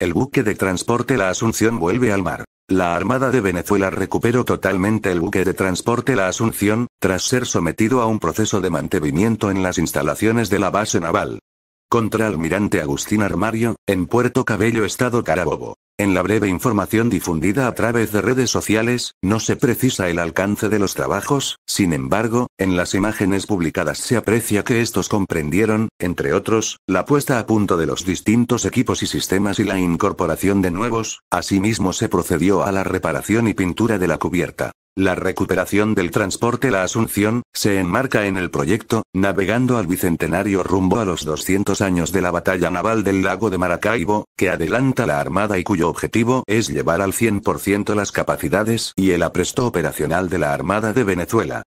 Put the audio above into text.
El buque de transporte La Asunción vuelve al mar. La Armada de Venezuela recuperó totalmente el buque de transporte La Asunción, tras ser sometido a un proceso de mantenimiento en las instalaciones de la base naval contra Almirante Agustín Armario, en Puerto Cabello, Estado Carabobo. En la breve información difundida a través de redes sociales, no se precisa el alcance de los trabajos, sin embargo, en las imágenes publicadas se aprecia que estos comprendieron, entre otros, la puesta a punto de los distintos equipos y sistemas y la incorporación de nuevos, asimismo se procedió a la reparación y pintura de la cubierta. La recuperación del transporte La Asunción, se enmarca en el proyecto, navegando al Bicentenario rumbo a los 200 años de la batalla naval del lago de Maracaibo, que adelanta la Armada y cuyo objetivo es llevar al 100% las capacidades y el apresto operacional de la Armada de Venezuela.